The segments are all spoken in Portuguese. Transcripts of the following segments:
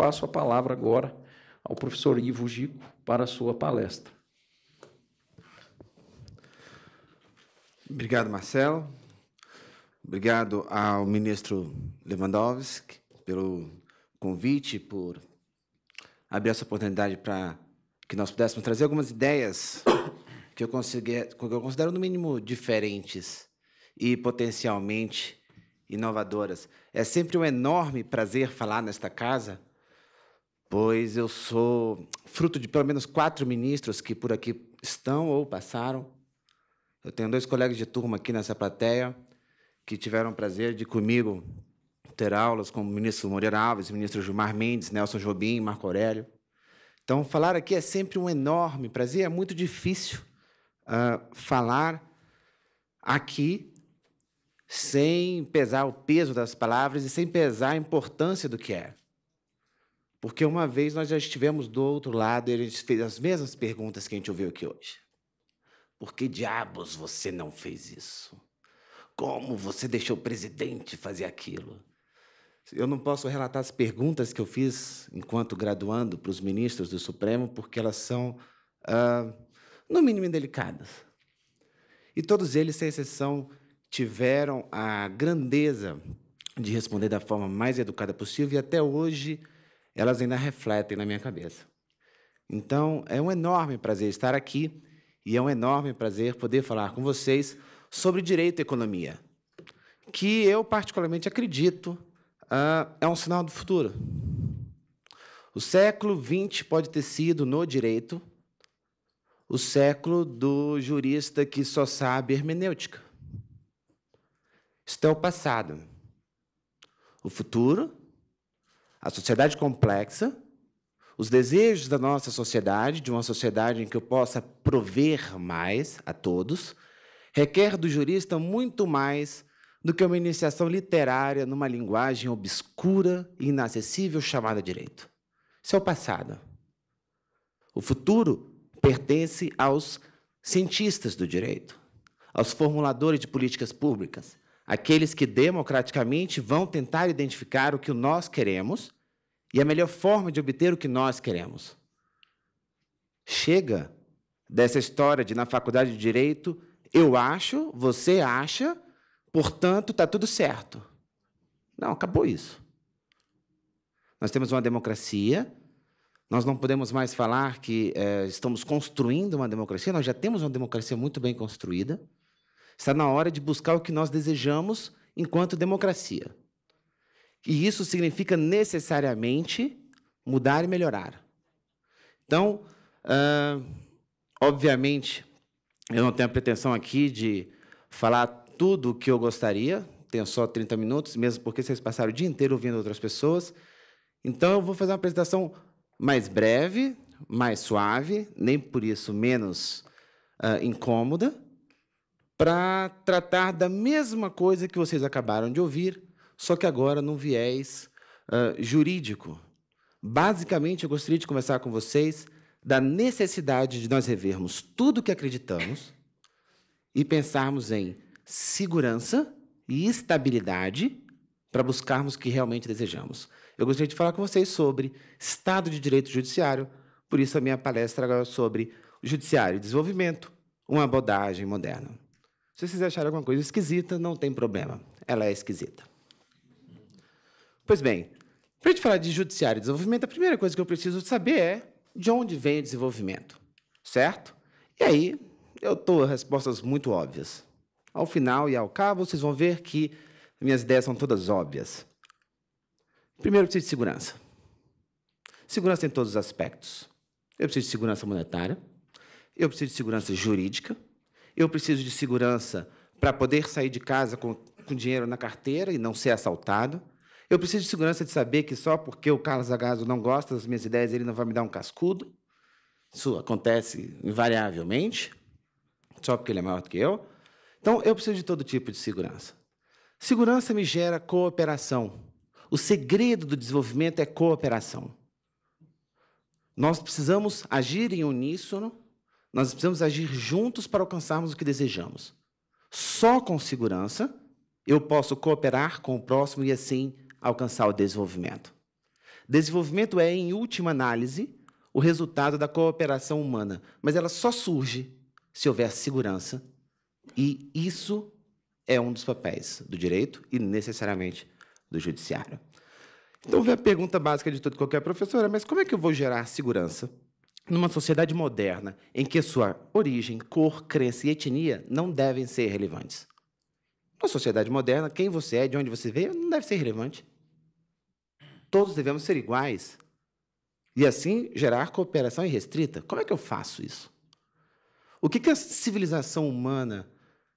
passo a palavra agora ao professor Ivo Gico para a sua palestra. Obrigado, Marcelo. Obrigado ao ministro Lewandowski pelo convite, por abrir essa oportunidade para que nós pudéssemos trazer algumas ideias que eu, consegui, que eu considero, no mínimo, diferentes e potencialmente inovadoras. É sempre um enorme prazer falar nesta casa pois eu sou fruto de pelo menos quatro ministros que por aqui estão ou passaram. Eu tenho dois colegas de turma aqui nessa plateia que tiveram o prazer de comigo ter aulas com o ministro Moreira Alves, o ministro Gilmar Mendes, Nelson Jobim, Marco Aurélio. Então, falar aqui é sempre um enorme prazer. É muito difícil uh, falar aqui sem pesar o peso das palavras e sem pesar a importância do que é. Porque uma vez nós já estivemos do outro lado e ele fez as mesmas perguntas que a gente ouviu aqui hoje. Por que diabos você não fez isso? Como você deixou o presidente fazer aquilo? Eu não posso relatar as perguntas que eu fiz enquanto graduando para os ministros do Supremo, porque elas são, ah, no mínimo, delicadas. E todos eles, sem exceção, tiveram a grandeza de responder da forma mais educada possível e até hoje elas ainda refletem na minha cabeça. Então, é um enorme prazer estar aqui e é um enorme prazer poder falar com vocês sobre direito à economia, que eu particularmente acredito uh, é um sinal do futuro. O século XX pode ter sido, no direito, o século do jurista que só sabe hermenêutica. Isto é o passado. O futuro a sociedade complexa, os desejos da nossa sociedade, de uma sociedade em que eu possa prover mais a todos, requer do jurista muito mais do que uma iniciação literária numa linguagem obscura e inacessível chamada direito. Isso é o passado. O futuro pertence aos cientistas do direito, aos formuladores de políticas públicas, aqueles que democraticamente vão tentar identificar o que nós queremos e a melhor forma de obter o que nós queremos. Chega dessa história de na faculdade de direito eu acho, você acha, portanto está tudo certo. Não, acabou isso. Nós temos uma democracia, nós não podemos mais falar que é, estamos construindo uma democracia, nós já temos uma democracia muito bem construída. Está na hora de buscar o que nós desejamos enquanto democracia. E isso significa necessariamente mudar e melhorar. Então, uh, obviamente, eu não tenho a pretensão aqui de falar tudo o que eu gostaria, tenho só 30 minutos, mesmo porque vocês passaram o dia inteiro ouvindo outras pessoas. Então, eu vou fazer uma apresentação mais breve, mais suave, nem por isso menos uh, incômoda, para tratar da mesma coisa que vocês acabaram de ouvir, só que agora num viés uh, jurídico. Basicamente, eu gostaria de começar com vocês da necessidade de nós revermos tudo o que acreditamos e pensarmos em segurança e estabilidade para buscarmos o que realmente desejamos. Eu gostaria de falar com vocês sobre Estado de Direito Judiciário, por isso a minha palestra agora é sobre Judiciário e Desenvolvimento, uma abordagem moderna. Se vocês acharem alguma coisa esquisita, não tem problema. Ela é esquisita. Pois bem, para a gente falar de judiciário e desenvolvimento, a primeira coisa que eu preciso saber é de onde vem o desenvolvimento, certo? E aí, eu dou respostas muito óbvias. Ao final e ao cabo, vocês vão ver que minhas ideias são todas óbvias. Primeiro, eu preciso de segurança. Segurança em todos os aspectos. Eu preciso de segurança monetária, eu preciso de segurança jurídica, eu preciso de segurança para poder sair de casa com, com dinheiro na carteira e não ser assaltado. Eu preciso de segurança de saber que só porque o Carlos Agaso não gosta das minhas ideias, ele não vai me dar um cascudo. Isso acontece invariavelmente, só porque ele é maior do que eu. Então, eu preciso de todo tipo de segurança. Segurança me gera cooperação. O segredo do desenvolvimento é cooperação. Nós precisamos agir em uníssono nós precisamos agir juntos para alcançarmos o que desejamos. Só com segurança eu posso cooperar com o próximo e assim alcançar o desenvolvimento. Desenvolvimento é, em última análise, o resultado da cooperação humana, mas ela só surge se houver segurança, e isso é um dos papéis do direito e necessariamente do judiciário. Então, a pergunta básica de todo qualquer professor é: mas como é que eu vou gerar segurança numa sociedade moderna em que sua origem, cor, crença e etnia não devem ser relevantes. Na sociedade moderna, quem você é, de onde você veio, não deve ser relevante. Todos devemos ser iguais e assim gerar cooperação irrestrita. Como é que eu faço isso? O que, que a civilização humana,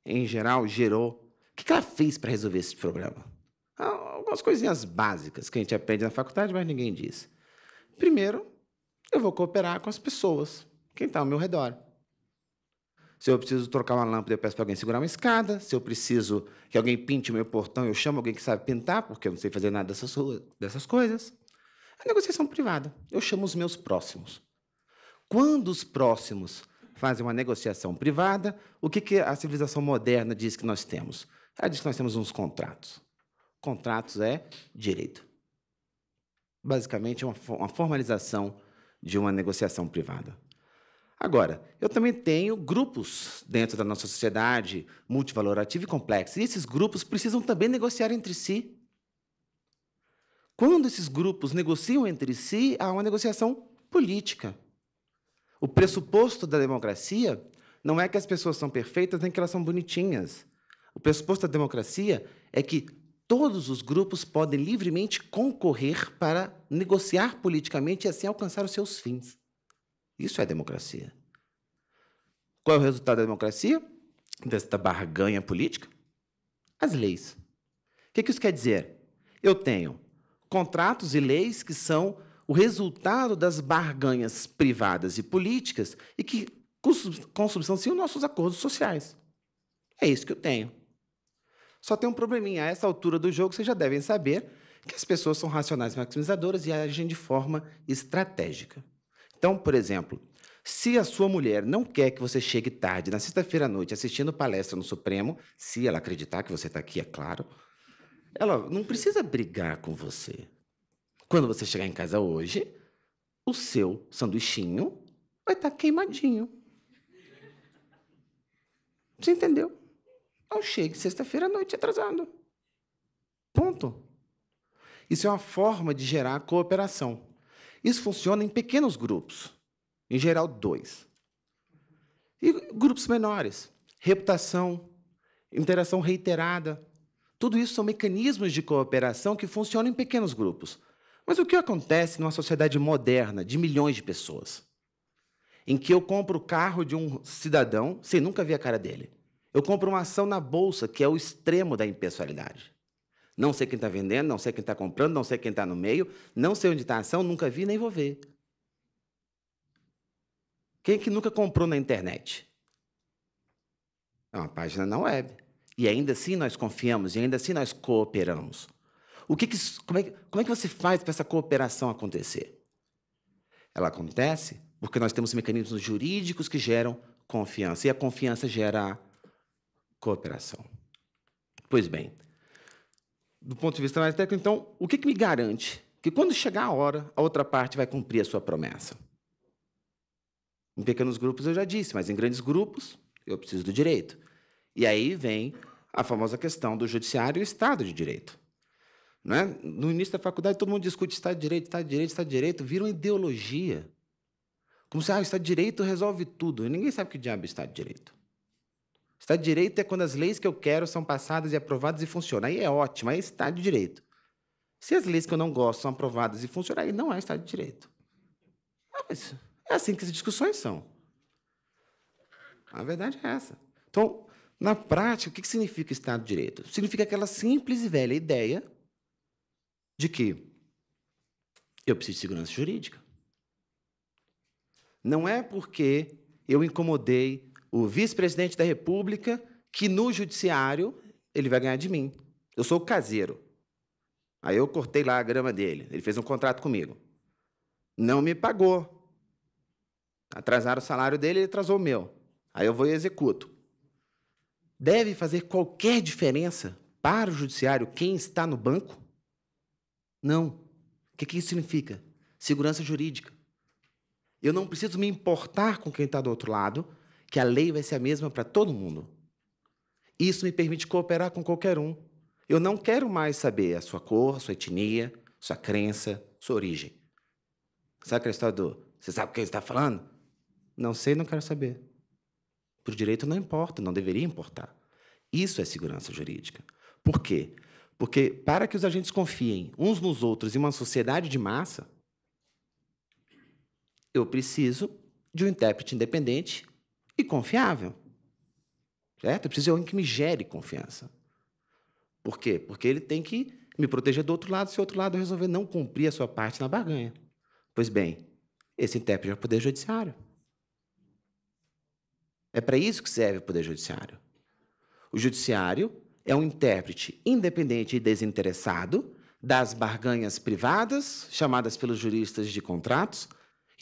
em geral, gerou? O que, que ela fez para resolver esse problema? Ah, algumas coisinhas básicas que a gente aprende na faculdade, mas ninguém diz. Primeiro, eu vou cooperar com as pessoas, quem está ao meu redor. Se eu preciso trocar uma lâmpada, eu peço para alguém segurar uma escada. Se eu preciso que alguém pinte o meu portão, eu chamo alguém que sabe pintar, porque eu não sei fazer nada dessas, dessas coisas. A negociação privada. Eu chamo os meus próximos. Quando os próximos fazem uma negociação privada, o que, que a civilização moderna diz que nós temos? Ela diz que nós temos uns contratos. Contratos é direito. Basicamente, é uma, uma formalização de uma negociação privada. Agora, eu também tenho grupos dentro da nossa sociedade multivalorativa e complexa, e esses grupos precisam também negociar entre si. Quando esses grupos negociam entre si, há uma negociação política. O pressuposto da democracia não é que as pessoas são perfeitas nem que elas são bonitinhas. O pressuposto da democracia é que todos os grupos podem livremente concorrer para negociar politicamente e assim alcançar os seus fins. Isso é democracia. Qual é o resultado da democracia? Desta barganha política? As leis. O que isso quer dizer? Eu tenho contratos e leis que são o resultado das barganhas privadas e políticas e que consubstanciam nossos acordos sociais. É isso que eu tenho. Só tem um probleminha. A essa altura do jogo, vocês já devem saber que as pessoas são racionais maximizadoras e agem de forma estratégica. Então, por exemplo, se a sua mulher não quer que você chegue tarde na sexta-feira à noite assistindo palestra no Supremo, se ela acreditar que você está aqui, é claro, ela não precisa brigar com você. Quando você chegar em casa hoje, o seu sanduichinho vai estar tá queimadinho. Você entendeu? Não chegue sexta-feira à noite atrasado. Ponto. Isso é uma forma de gerar cooperação. Isso funciona em pequenos grupos, em geral dois. E grupos menores, reputação, interação reiterada, tudo isso são mecanismos de cooperação que funcionam em pequenos grupos. Mas o que acontece numa sociedade moderna de milhões de pessoas? Em que eu compro o carro de um cidadão sem nunca ver a cara dele. Eu compro uma ação na bolsa, que é o extremo da impessoalidade. Não sei quem está vendendo, não sei quem está comprando, não sei quem está no meio, não sei onde está a ação, nunca vi nem vou ver. Quem é que nunca comprou na internet? É uma página na web. E ainda assim nós confiamos, e ainda assim nós cooperamos. O que, que como, é, como é que você faz para essa cooperação acontecer? Ela acontece porque nós temos mecanismos jurídicos que geram confiança. E a confiança gera cooperação. Pois bem, do ponto de vista mais técnico, então, o que, que me garante que quando chegar a hora, a outra parte vai cumprir a sua promessa? Em pequenos grupos eu já disse, mas em grandes grupos eu preciso do direito. E aí vem a famosa questão do judiciário e o Estado de Direito. É? No início da faculdade, todo mundo discute Estado de Direito, Estado de Direito, Estado de Direito, vira uma ideologia. Como se ah, o Estado de Direito resolve tudo. E ninguém sabe que diabo é Estado de Direito. Estado de Direito é quando as leis que eu quero são passadas e aprovadas e funcionam. Aí é ótimo, aí é Estado de Direito. Se as leis que eu não gosto são aprovadas e funcionam, aí não é Estado de Direito. Mas é, é assim que as discussões são. A verdade é essa. Então, na prática, o que significa Estado de Direito? Significa aquela simples e velha ideia de que eu preciso de segurança jurídica. Não é porque eu incomodei o vice-presidente da República, que no judiciário ele vai ganhar de mim. Eu sou o caseiro. Aí eu cortei lá a grama dele. Ele fez um contrato comigo. Não me pagou. Atrasaram o salário dele, ele atrasou o meu. Aí eu vou e executo. Deve fazer qualquer diferença para o judiciário quem está no banco? Não. O que, que isso significa? Segurança jurídica. Eu não preciso me importar com quem está do outro lado, que a lei vai ser a mesma para todo mundo. Isso me permite cooperar com qualquer um. Eu não quero mais saber a sua cor, sua etnia, sua crença, sua origem. Sabe aquela história do você sabe o que ele está falando? Não sei, não quero saber. Para o direito não importa, não deveria importar. Isso é segurança jurídica. Por quê? Porque para que os agentes confiem uns nos outros em uma sociedade de massa, eu preciso de um intérprete independente e confiável. Certo? Eu preciso de alguém que me gere confiança. Por quê? Porque ele tem que me proteger do outro lado se o outro lado resolver não cumprir a sua parte na barganha. Pois bem, esse intérprete é o Poder Judiciário. É para isso que serve o Poder Judiciário. O Judiciário é um intérprete independente e desinteressado das barganhas privadas, chamadas pelos juristas de contratos,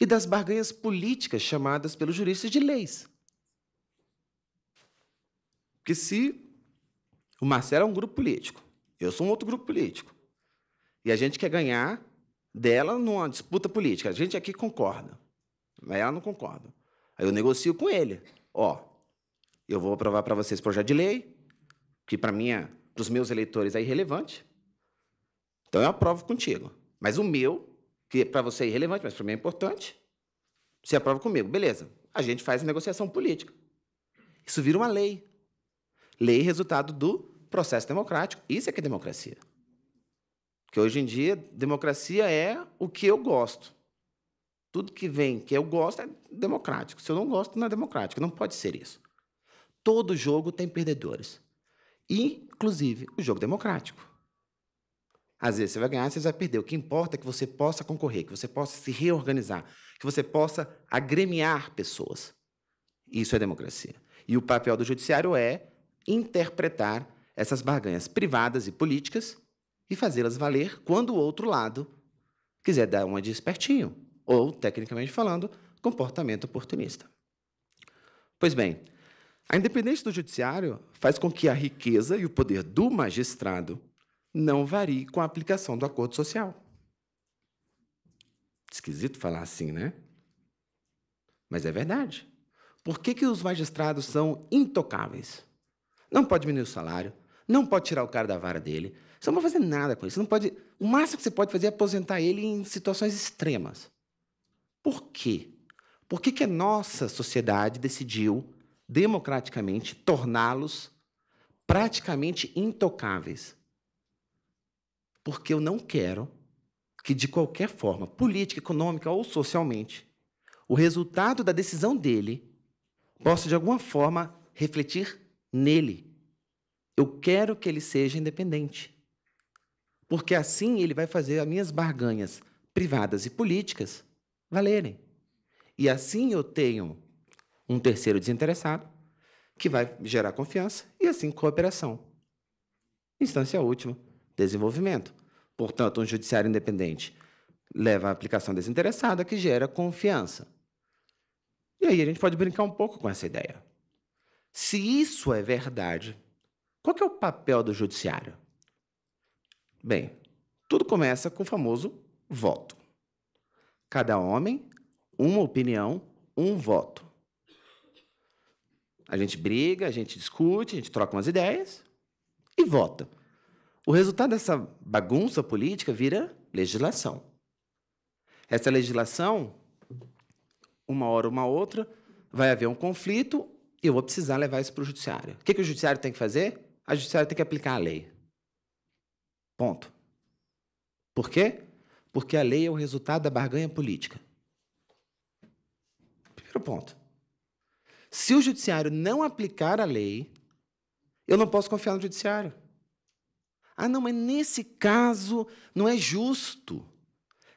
e das barganhas políticas, chamadas pelos juristas de leis. Porque se o Marcelo é um grupo político, eu sou um outro grupo político, e a gente quer ganhar dela numa disputa política, a gente aqui concorda, mas ela não concorda. Aí eu negocio com ele. Ó, eu vou aprovar para vocês projeto de lei, que para para os meus eleitores é irrelevante. Então eu aprovo contigo. Mas o meu, que para você é irrelevante, mas para mim é importante, você aprova comigo. Beleza. A gente faz a negociação política. Isso vira uma lei lei resultado do processo democrático. Isso é que é democracia. Que hoje em dia, democracia é o que eu gosto. Tudo que vem que eu gosto é democrático. Se eu não gosto, não é democrático. Não pode ser isso. Todo jogo tem perdedores. Inclusive o jogo democrático. Às vezes você vai ganhar, às vezes vai perder. O que importa é que você possa concorrer, que você possa se reorganizar, que você possa agremiar pessoas. Isso é democracia. E o papel do judiciário é interpretar essas barganhas privadas e políticas e fazê-las valer quando o outro lado quiser dar uma de espertinho, ou, tecnicamente falando, comportamento oportunista. Pois bem, a independência do judiciário faz com que a riqueza e o poder do magistrado não varie com a aplicação do acordo social. Esquisito falar assim, né? Mas é verdade. Por que, que os magistrados são intocáveis? não pode diminuir o salário, não pode tirar o cara da vara dele. Você não pode fazer nada com isso. não pode, o máximo que você pode fazer é aposentar ele em situações extremas. Por quê? Por que, que a nossa sociedade decidiu, democraticamente, torná-los praticamente intocáveis? Porque eu não quero que, de qualquer forma, política, econômica ou socialmente, o resultado da decisão dele possa, de alguma forma, refletir nele. Eu quero que ele seja independente. Porque assim ele vai fazer as minhas barganhas privadas e políticas valerem. E assim eu tenho um terceiro desinteressado que vai gerar confiança e assim cooperação. Instância última, desenvolvimento. Portanto, um judiciário independente leva a aplicação desinteressada que gera confiança. E aí a gente pode brincar um pouco com essa ideia. Se isso é verdade, qual é o papel do judiciário? Bem, tudo começa com o famoso voto. Cada homem, uma opinião, um voto. A gente briga, a gente discute, a gente troca umas ideias e vota. O resultado dessa bagunça política vira legislação. Essa legislação, uma hora ou uma outra, vai haver um conflito eu vou precisar levar isso para o judiciário. O que, que o judiciário tem que fazer? A judiciário tem que aplicar a lei. Ponto. Por quê? Porque a lei é o resultado da barganha política. Primeiro ponto. Se o judiciário não aplicar a lei, eu não posso confiar no judiciário. Ah, não, mas nesse caso não é justo.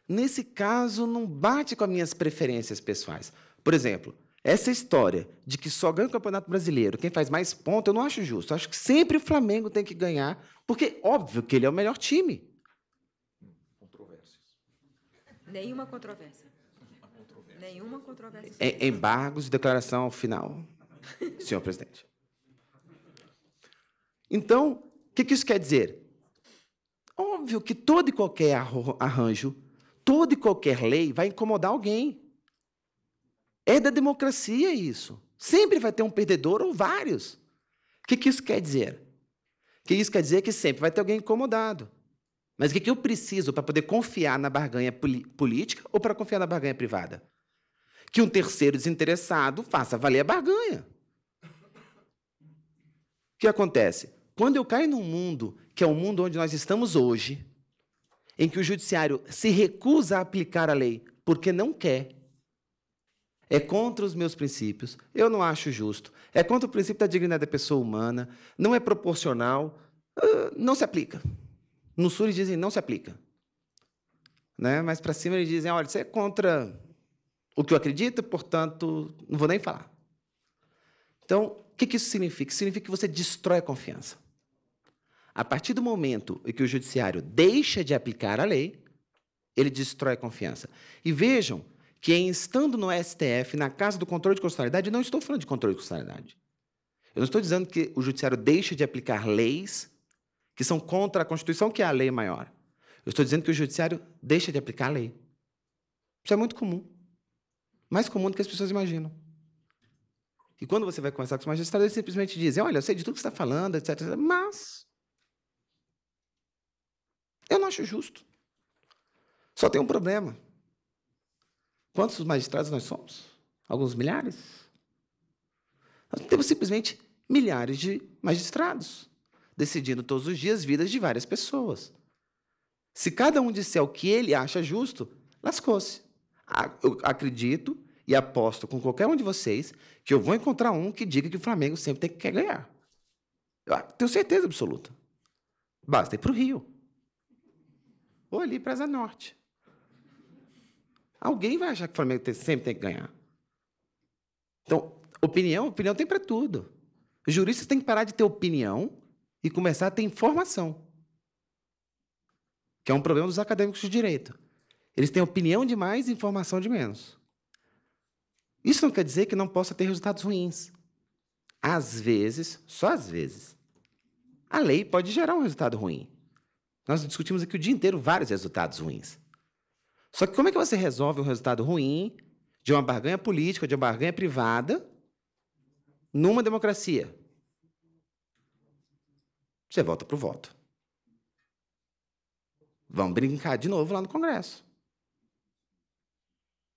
Nesse caso não bate com as minhas preferências pessoais. Por exemplo, essa história de que só ganha o Campeonato Brasileiro quem faz mais pontos, eu não acho justo. Eu acho que sempre o Flamengo tem que ganhar, porque óbvio que ele é o melhor time. Controvérsias. Nenhuma controvérsia. controvérsia. Nenhuma controvérsia. Em é embargos de declaração final, senhor presidente. Então, o que, que isso quer dizer? Óbvio que todo e qualquer arranjo, toda e qualquer lei vai incomodar alguém. É da democracia isso. Sempre vai ter um perdedor ou vários. O que, que isso quer dizer? que isso quer dizer é que sempre vai ter alguém incomodado. Mas o que, que eu preciso para poder confiar na barganha política ou para confiar na barganha privada? Que um terceiro desinteressado faça valer a barganha. O que acontece? Quando eu caio num mundo que é o mundo onde nós estamos hoje, em que o judiciário se recusa a aplicar a lei porque não quer, é contra os meus princípios, eu não acho justo, é contra o princípio da dignidade da pessoa humana, não é proporcional, ah, não se aplica. No sul eles dizem não se aplica. Né? Mas para cima eles dizem, olha, você é contra o que eu acredito, portanto, não vou nem falar. Então, o que, que isso significa? significa que você destrói a confiança. A partir do momento em que o judiciário deixa de aplicar a lei, ele destrói a confiança. E vejam que estando no STF, na Casa do Controle de Constitucionalidade, não estou falando de controle de constitucionalidade. Eu não estou dizendo que o judiciário deixa de aplicar leis que são contra a Constituição, que é a lei maior. Eu estou dizendo que o judiciário deixa de aplicar a lei. Isso é muito comum. Mais comum do que as pessoas imaginam. E quando você vai conversar com os magistrados, eles simplesmente dizem: Olha, eu sei de tudo que você está falando, etc, etc. Mas. Eu não acho justo. Só tem um problema. Quantos magistrados nós somos? Alguns milhares? Nós temos simplesmente milhares de magistrados decidindo todos os dias vidas de várias pessoas. Se cada um disser o que ele acha justo, lascou-se. Ah, eu acredito e aposto com qualquer um de vocês que eu vou encontrar um que diga que o Flamengo sempre tem que quer ganhar. Eu tenho certeza absoluta. Basta ir para o Rio. Ou ali para a Norte. Alguém vai achar que o Flamengo sempre tem que ganhar. Então, opinião, opinião tem para tudo. juristas têm que parar de ter opinião e começar a ter informação. Que é um problema dos acadêmicos de direito. Eles têm opinião de mais e informação de menos. Isso não quer dizer que não possa ter resultados ruins. Às vezes, só às vezes, a lei pode gerar um resultado ruim. Nós discutimos aqui o dia inteiro vários resultados ruins. Só que como é que você resolve um resultado ruim de uma barganha política, de uma barganha privada, numa democracia? Você volta para o voto. Vamos brincar de novo lá no Congresso.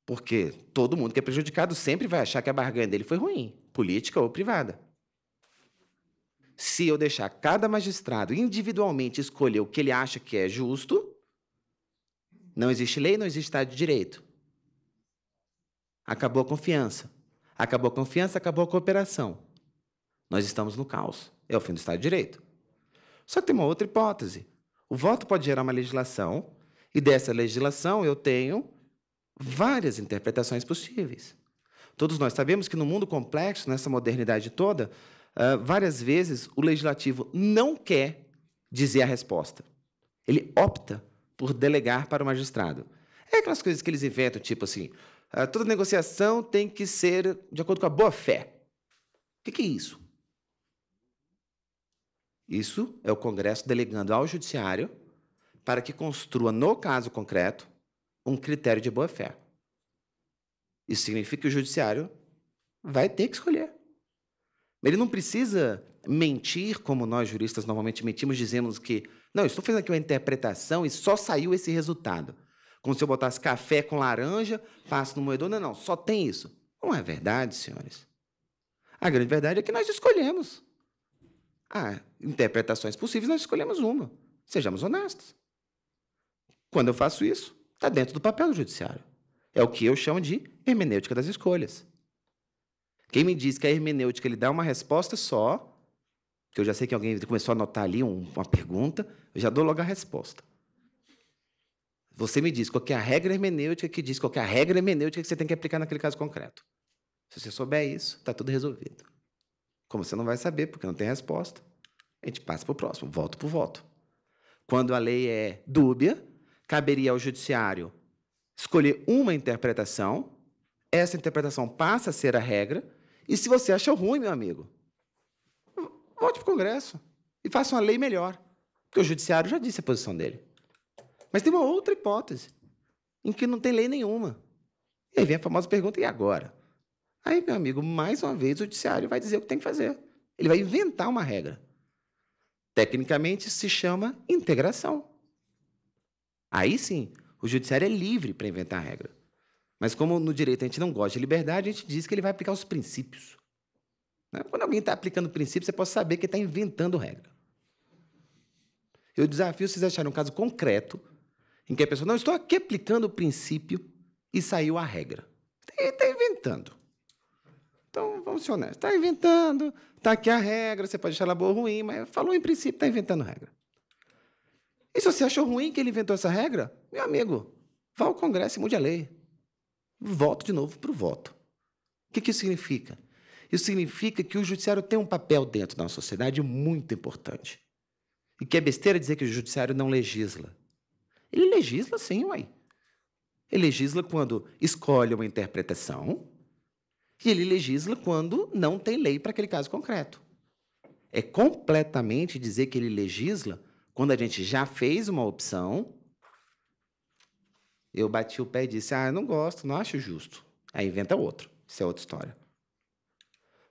Porque todo mundo que é prejudicado sempre vai achar que a barganha dele foi ruim, política ou privada. Se eu deixar cada magistrado individualmente escolher o que ele acha que é justo, não existe lei, não existe Estado de Direito. Acabou a confiança. Acabou a confiança, acabou a cooperação. Nós estamos no caos. É o fim do Estado de Direito. Só que tem uma outra hipótese. O voto pode gerar uma legislação, e dessa legislação eu tenho várias interpretações possíveis. Todos nós sabemos que no mundo complexo, nessa modernidade toda, ah, várias vezes o legislativo não quer dizer a resposta. Ele opta por delegar para o magistrado. É aquelas coisas que eles inventam, tipo assim, ah, toda negociação tem que ser de acordo com a boa-fé. O que, é isso? Isso é o Congresso delegando ao Judiciário para que construa, no caso concreto, um critério de boa-fé. Isso significa que o Judiciário vai ter que escolher. Ele não precisa mentir, como nós juristas normalmente mentimos, dizemos que não, estou fazendo aqui uma interpretação e só saiu esse resultado. Como se eu botasse café com laranja, passo no moedor. Não, não, só tem isso. Não é verdade, senhores. A grande verdade é que nós escolhemos. Há interpretações possíveis, nós escolhemos uma. Sejamos honestos. Quando eu faço isso, está dentro do papel do judiciário. É o que eu chamo de hermenêutica das escolhas. Quem me diz que a é hermenêutica ele dá uma resposta só, que eu já sei que alguém começou a anotar ali uma pergunta, eu já dou logo a resposta. Você me diz qual é a regra hermenêutica que diz qual é a regra hermenêutica que você tem que aplicar naquele caso concreto. Se você souber isso, está tudo resolvido. Como você não vai saber, porque não tem resposta, a gente passa para o próximo, voto por voto. Quando a lei é dúbia, caberia ao judiciário escolher uma interpretação, essa interpretação passa a ser a regra, e se você achou ruim, meu amigo, Volte para o Congresso e faça uma lei melhor. Porque o Judiciário já disse a posição dele. Mas tem uma outra hipótese, em que não tem lei nenhuma. E aí vem a famosa pergunta: e agora? Aí, meu amigo, mais uma vez o Judiciário vai dizer o que tem que fazer. Ele vai inventar uma regra. Tecnicamente se chama integração. Aí sim, o Judiciário é livre para inventar a regra. Mas como no direito a gente não gosta de liberdade, a gente diz que ele vai aplicar os princípios. Né? Quando alguém está aplicando princípio, você pode saber que está inventando regra. Eu desafio vocês a acharem um caso concreto em que a pessoa, não, estou aqui aplicando o princípio e saiu a regra. Está inventando. Então, vamos ser honestos. Está inventando, está aqui a regra, você pode achar ela boa ou ruim, mas falou em princípio, está inventando regra. E se você achou ruim que ele inventou essa regra, meu amigo, vá ao Congresso e mude a lei. Voto de novo para o voto. O que, que isso significa? Isso significa que o judiciário tem um papel dentro da sociedade muito importante. E que é besteira dizer que o judiciário não legisla. Ele legisla sim, uai. Ele legisla quando escolhe uma interpretação e ele legisla quando não tem lei para aquele caso concreto. É completamente dizer que ele legisla quando a gente já fez uma opção. Eu bati o pé e disse: Ah, eu não gosto, não acho justo. Aí inventa outro. Isso é outra história.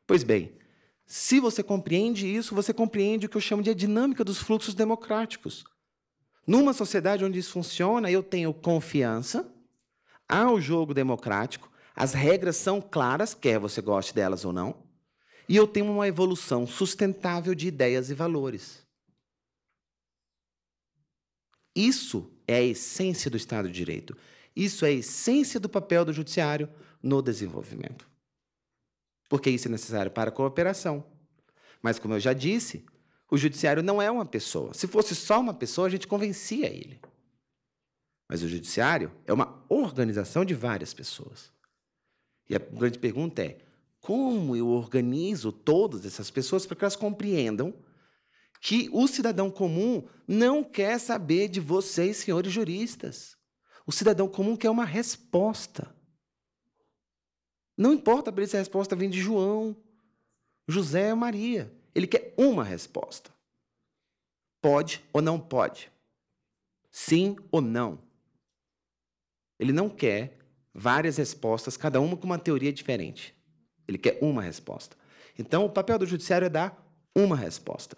Pois bem, se você compreende isso, você compreende o que eu chamo de a dinâmica dos fluxos democráticos. Numa sociedade onde isso funciona, eu tenho confiança, há o jogo democrático, as regras são claras, quer você goste delas ou não, e eu tenho uma evolução sustentável de ideias e valores. Isso é a essência do Estado de Direito. Isso é a essência do papel do Judiciário no desenvolvimento porque isso é necessário para a cooperação. Mas, como eu já disse, o judiciário não é uma pessoa. Se fosse só uma pessoa, a gente convencia ele. Mas o judiciário é uma organização de várias pessoas. E a grande pergunta é: como eu organizo todas essas pessoas para que elas compreendam que o cidadão comum não quer saber de vocês, senhores juristas? O cidadão comum quer uma resposta. Não importa para ele se a resposta vem de João, José ou é Maria. Ele quer uma resposta. Pode ou não pode? Sim ou não? Ele não quer várias respostas, cada uma com uma teoria diferente. Ele quer uma resposta. Então, o papel do judiciário é dar uma resposta.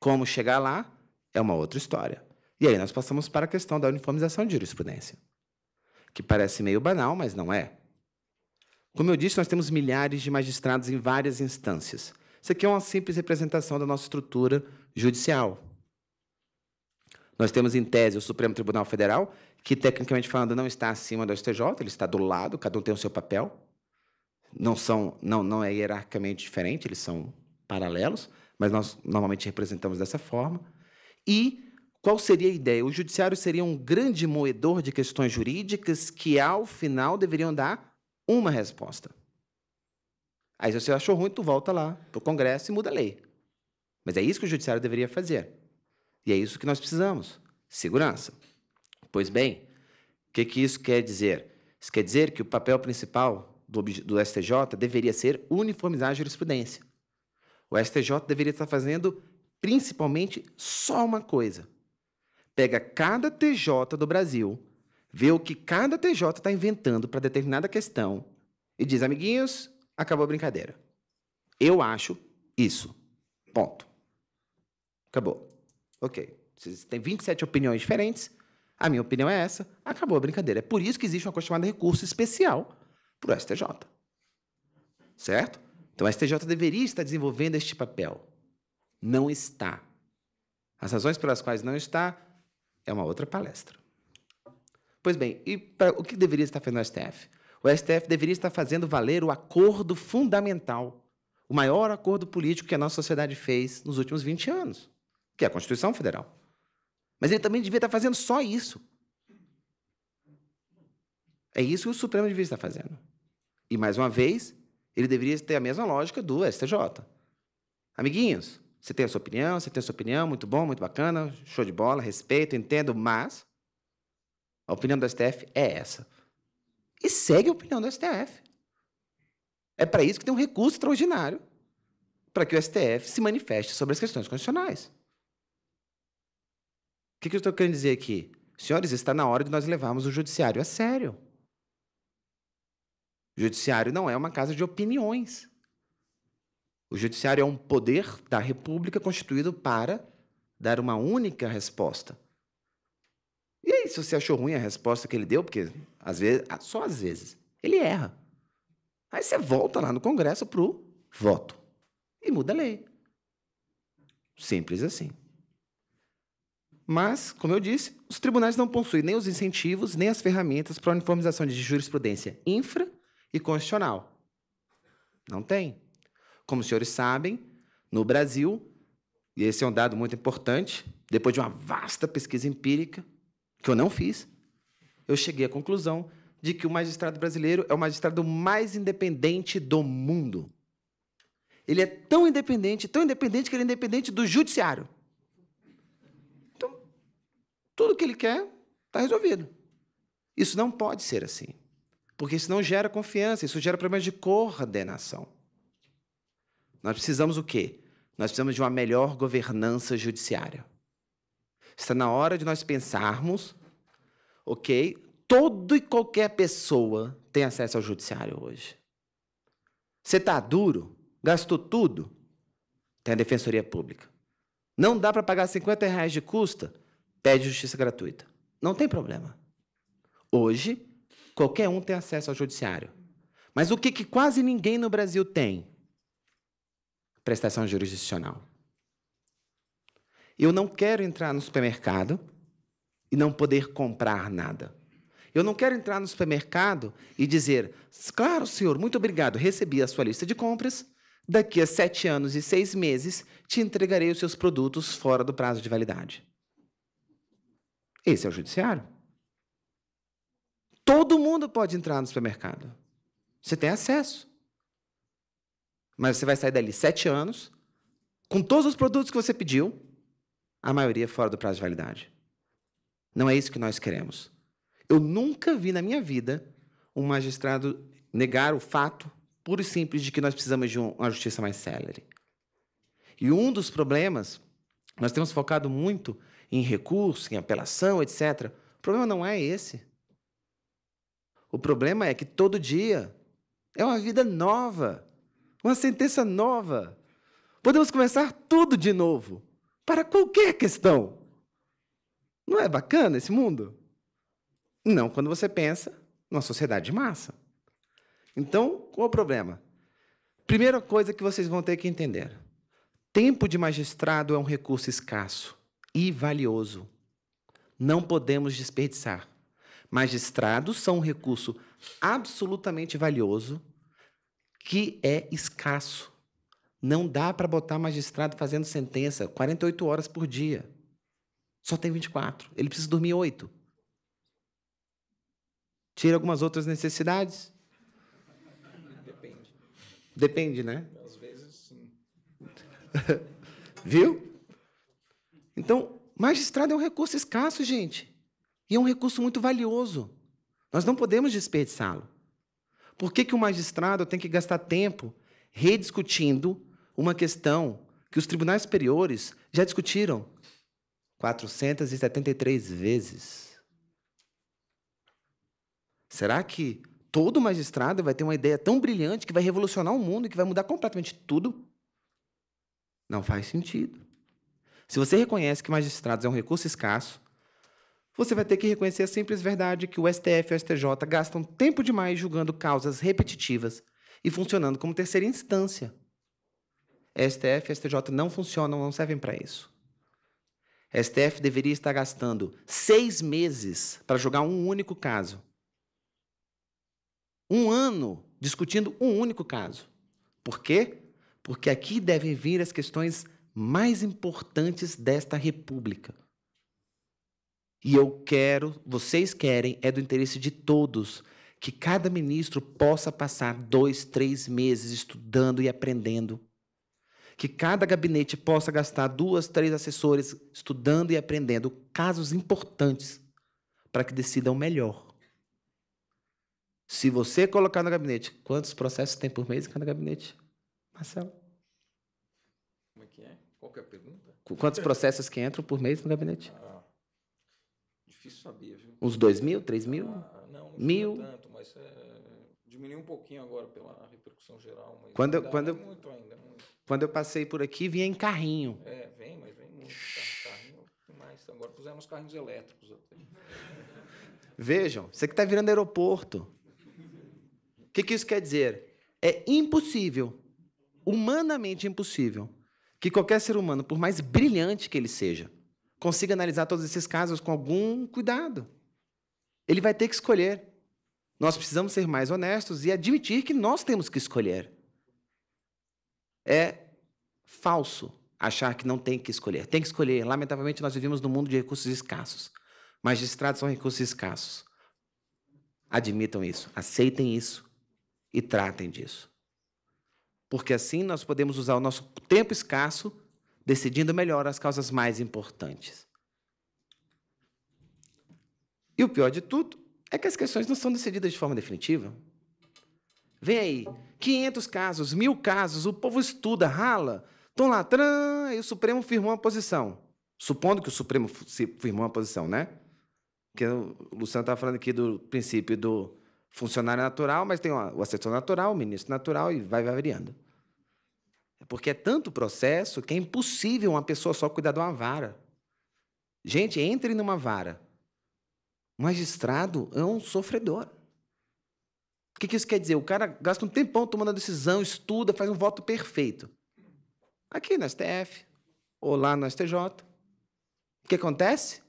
Como chegar lá é uma outra história. E aí nós passamos para a questão da uniformização de jurisprudência, que parece meio banal, mas não é. Como eu disse, nós temos milhares de magistrados em várias instâncias. Isso aqui é uma simples representação da nossa estrutura judicial. Nós temos em tese o Supremo Tribunal Federal, que tecnicamente falando não está acima do STJ, ele está do lado, cada um tem o seu papel. Não são, não, não é hierarquicamente diferente, eles são paralelos, mas nós normalmente representamos dessa forma. E qual seria a ideia? O judiciário seria um grande moedor de questões jurídicas que ao final deveriam dar uma resposta. Aí, se você achou ruim, tu volta lá para o Congresso e muda a lei. Mas é isso que o Judiciário deveria fazer. E é isso que nós precisamos: segurança. Pois bem, o que, que isso quer dizer? Isso quer dizer que o papel principal do, do STJ deveria ser uniformizar a jurisprudência. O STJ deveria estar fazendo principalmente só uma coisa: pega cada TJ do Brasil vê o que cada TJ está inventando para determinada questão e diz, amiguinhos, acabou a brincadeira. Eu acho isso. Ponto. Acabou. Ok. Vocês têm 27 opiniões diferentes. A minha opinião é essa. Acabou a brincadeira. É por isso que existe uma coisa chamada recurso especial para o STJ. Certo? Então, o STJ deveria estar desenvolvendo este papel. Não está. As razões pelas quais não está é uma outra palestra. Pois bem, e pra, o que deveria estar fazendo o STF? O STF deveria estar fazendo valer o acordo fundamental, o maior acordo político que a nossa sociedade fez nos últimos 20 anos, que é a Constituição Federal. Mas ele também devia estar fazendo só isso. É isso que o Supremo devia estar fazendo. E, mais uma vez, ele deveria ter a mesma lógica do STJ. Amiguinhos, você tem a sua opinião, você tem a sua opinião, muito bom, muito bacana, show de bola, respeito, entendo, mas a opinião do STF é essa. E segue a opinião do STF. É para isso que tem um recurso extraordinário para que o STF se manifeste sobre as questões constitucionais. O que, que eu estou querendo dizer aqui? Senhores, está na hora de nós levarmos o judiciário a sério. O judiciário não é uma casa de opiniões. O judiciário é um poder da República constituído para dar uma única resposta e aí, se você achou ruim a resposta que ele deu, porque às vezes, ah, só às vezes, ele erra. Aí você volta lá no Congresso pro voto e muda a lei. Simples assim. Mas, como eu disse, os tribunais não possuem nem os incentivos, nem as ferramentas para a uniformização de jurisprudência infra e constitucional. Não tem. Como os senhores sabem, no Brasil, e esse é um dado muito importante, depois de uma vasta pesquisa empírica, que eu não fiz, eu cheguei à conclusão de que o magistrado brasileiro é o magistrado mais independente do mundo. Ele é tão independente, tão independente que ele é independente do judiciário. Então, tudo que ele quer está resolvido. Isso não pode ser assim, porque isso não gera confiança, isso gera problemas de coordenação. Nós precisamos o quê? Nós precisamos de uma melhor governança judiciária. Está na hora de nós pensarmos, ok? Todo e qualquer pessoa tem acesso ao judiciário hoje. Você está duro? Gastou tudo? Tem a defensoria pública. Não dá para pagar 50 reais de custa? Pede justiça gratuita. Não tem problema. Hoje, qualquer um tem acesso ao judiciário. Mas o que, que quase ninguém no Brasil tem? Prestação jurisdicional. Eu não quero entrar no supermercado e não poder comprar nada. Eu não quero entrar no supermercado e dizer, claro, senhor, muito obrigado, recebi a sua lista de compras, daqui a sete anos e seis meses te entregarei os seus produtos fora do prazo de validade. Esse é o judiciário. Todo mundo pode entrar no supermercado. Você tem acesso. Mas você vai sair dali sete anos, com todos os produtos que você pediu, a maioria fora do prazo de validade. Não é isso que nós queremos. Eu nunca vi na minha vida um magistrado negar o fato puro e simples de que nós precisamos de uma justiça mais célere. E um dos problemas, nós temos focado muito em recurso, em apelação, etc. O problema não é esse. O problema é que todo dia é uma vida nova, uma sentença nova. Podemos começar tudo de novo para qualquer questão. Não é bacana esse mundo? Não quando você pensa numa sociedade de massa. Então, qual o problema? Primeira coisa que vocês vão ter que entender: tempo de magistrado é um recurso escasso e valioso. Não podemos desperdiçar. Magistrados são um recurso absolutamente valioso que é escasso. Não dá para botar magistrado fazendo sentença 48 horas por dia. Só tem 24. Ele precisa dormir 8. Tira algumas outras necessidades? Depende. Depende, né? Às vezes, sim. Viu? Então, magistrado é um recurso escasso, gente. E é um recurso muito valioso. Nós não podemos desperdiçá-lo. Por que, que o magistrado tem que gastar tempo rediscutindo uma questão que os tribunais superiores já discutiram 473 vezes. Será que todo magistrado vai ter uma ideia tão brilhante que vai revolucionar o mundo e que vai mudar completamente tudo? Não faz sentido. Se você reconhece que magistrados é um recurso escasso, você vai ter que reconhecer a simples verdade que o STF e o STJ gastam tempo demais julgando causas repetitivas e funcionando como terceira instância. STF e STJ não funcionam, não servem para isso. STF deveria estar gastando seis meses para julgar um único caso. Um ano discutindo um único caso. Por quê? Porque aqui devem vir as questões mais importantes desta República. E eu quero, vocês querem, é do interesse de todos que cada ministro possa passar dois, três meses estudando e aprendendo. Que cada gabinete possa gastar duas, três assessores estudando e aprendendo casos importantes para que decidam melhor. Se você colocar no gabinete, quantos processos tem por mês em cada gabinete? Marcelo. Como é que é? Qual que é a pergunta? Quantos processos que entram por mês no gabinete? Ah, difícil saber, viu? Uns dois mil, três mil? Ah, não, não mil? Diminuiu um pouquinho agora pela repercussão geral, mas quando, ainda, quando, muito ainda. Muito. Quando eu passei por aqui, vinha em carrinho. É, vem, mas vem muito. Tá? Carrinho mais. Agora pusemos carrinhos elétricos. Até. Vejam, você que está virando aeroporto. O que, que isso quer dizer? É impossível, humanamente impossível, que qualquer ser humano, por mais brilhante que ele seja, consiga analisar todos esses casos com algum cuidado. Ele vai ter que escolher nós precisamos ser mais honestos e admitir que nós temos que escolher. É falso achar que não tem que escolher. Tem que escolher. Lamentavelmente, nós vivemos num mundo de recursos escassos. Magistrados são recursos escassos. Admitam isso, aceitem isso e tratem disso. Porque assim nós podemos usar o nosso tempo escasso decidindo melhor as causas mais importantes. E o pior de tudo é que as questões não são decididas de forma definitiva. Vem aí, 500 casos, mil casos, o povo estuda, rala, estão lá, tram, e o Supremo firmou uma posição. Supondo que o Supremo firmou uma posição, né? Porque o Luciano estava falando aqui do princípio do funcionário natural, mas tem o assessor natural, o ministro natural e vai variando. É porque é tanto processo que é impossível uma pessoa só cuidar de uma vara. Gente, entre numa vara. O magistrado é um sofredor. O que, que isso quer dizer? O cara gasta um tempão tomando a decisão, estuda, faz um voto perfeito. Aqui no STF, ou lá no STJ. O que acontece?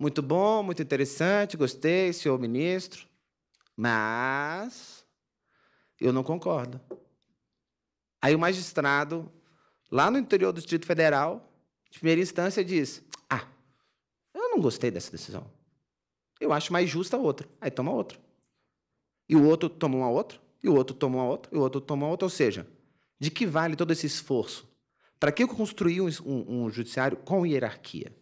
Muito bom, muito interessante, gostei, senhor ministro, mas eu não concordo. Aí o magistrado, lá no interior do Distrito Federal, de primeira instância, diz: não gostei dessa decisão. Eu acho mais justa a outra. Aí toma outra. E o outro toma uma outra, e o outro toma uma outra, e o outro toma outra. Ou seja, de que vale todo esse esforço? Para que eu construir um, um, um judiciário com hierarquia?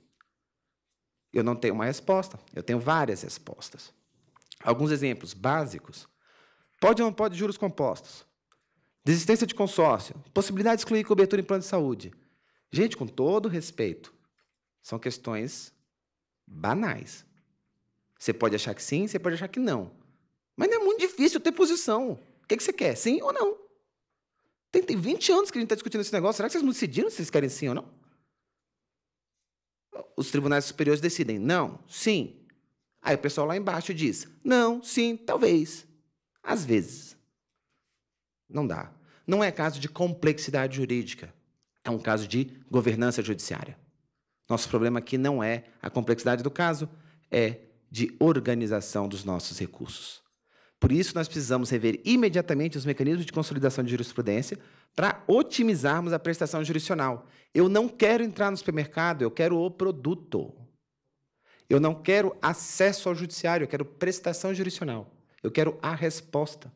Eu não tenho uma resposta, eu tenho várias respostas. Alguns exemplos básicos. Pode ou não pode juros compostos? Desistência de consórcio. Possibilidade de excluir cobertura em plano de saúde. Gente, com todo respeito, são questões banais. Você pode achar que sim, você pode achar que não. Mas não é muito difícil ter posição. O que, é que você quer? Sim ou não? Tem, tem 20 anos que a gente está discutindo esse negócio. Será que vocês não decidiram se vocês querem sim ou não? Os tribunais superiores decidem não, sim. Aí o pessoal lá embaixo diz não, sim, talvez. Às vezes. Não dá. Não é caso de complexidade jurídica. É um caso de governança judiciária. Nosso problema aqui não é a complexidade do caso, é de organização dos nossos recursos. Por isso, nós precisamos rever imediatamente os mecanismos de consolidação de jurisprudência para otimizarmos a prestação jurisdicional. Eu não quero entrar no supermercado, eu quero o produto. Eu não quero acesso ao judiciário, eu quero prestação jurisdicional. Eu quero a resposta.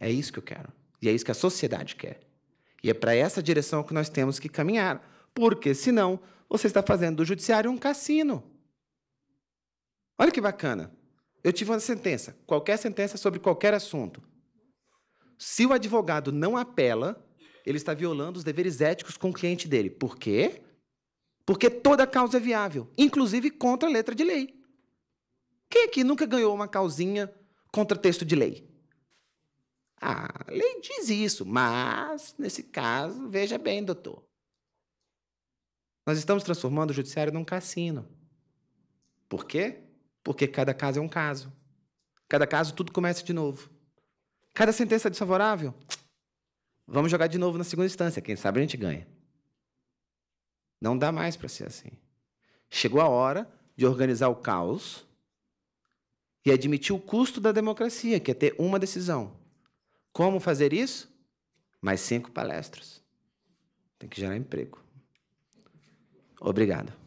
É isso que eu quero. E é isso que a sociedade quer. E é para essa direção que nós temos que caminhar porque senão você está fazendo do judiciário um cassino. Olha que bacana. Eu tive uma sentença, qualquer sentença sobre qualquer assunto. Se o advogado não apela, ele está violando os deveres éticos com o cliente dele. Por quê? Porque toda causa é viável, inclusive contra a letra de lei. Quem aqui nunca ganhou uma causinha contra texto de lei? Ah, a lei diz isso, mas nesse caso, veja bem, doutor. Nós estamos transformando o judiciário num cassino. Por quê? Porque cada caso é um caso. Cada caso tudo começa de novo. Cada sentença é desfavorável, vamos jogar de novo na segunda instância. Quem sabe a gente ganha. Não dá mais para ser assim. Chegou a hora de organizar o caos e admitir o custo da democracia, que é ter uma decisão. Como fazer isso? Mais cinco palestras. Tem que gerar emprego. Obrigado.